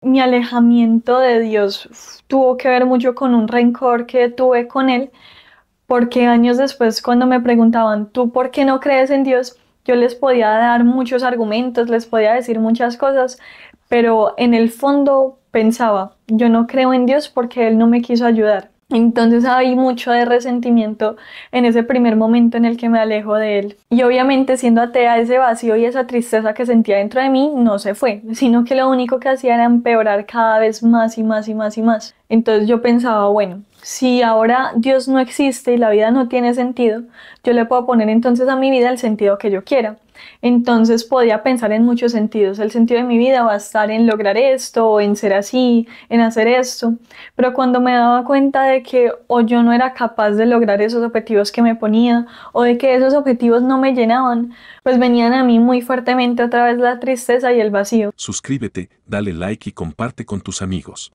mi alejamiento de Dios tuvo que ver mucho con un rencor que tuve con Él, porque años después cuando me preguntaban, ¿tú por qué no crees en Dios? Yo les podía dar muchos argumentos, les podía decir muchas cosas, pero en el fondo pensaba, yo no creo en Dios porque Él no me quiso ayudar. Entonces había mucho de resentimiento en ese primer momento en el que me alejo de él. Y obviamente siendo atea, ese vacío y esa tristeza que sentía dentro de mí no se fue, sino que lo único que hacía era empeorar cada vez más y más y más y más. Entonces yo pensaba, bueno, si ahora Dios no existe y la vida no tiene sentido, yo le puedo poner entonces a mi vida el sentido que yo quiera. Entonces podía pensar en muchos sentidos. El sentido de mi vida va a estar en lograr esto, en ser así, en hacer esto. Pero cuando me daba cuenta de que o yo no era capaz de lograr esos objetivos que me ponía o de que esos objetivos no me llenaban, pues venían a mí muy fuertemente otra vez la tristeza y el vacío. Suscríbete, dale like y comparte con tus amigos.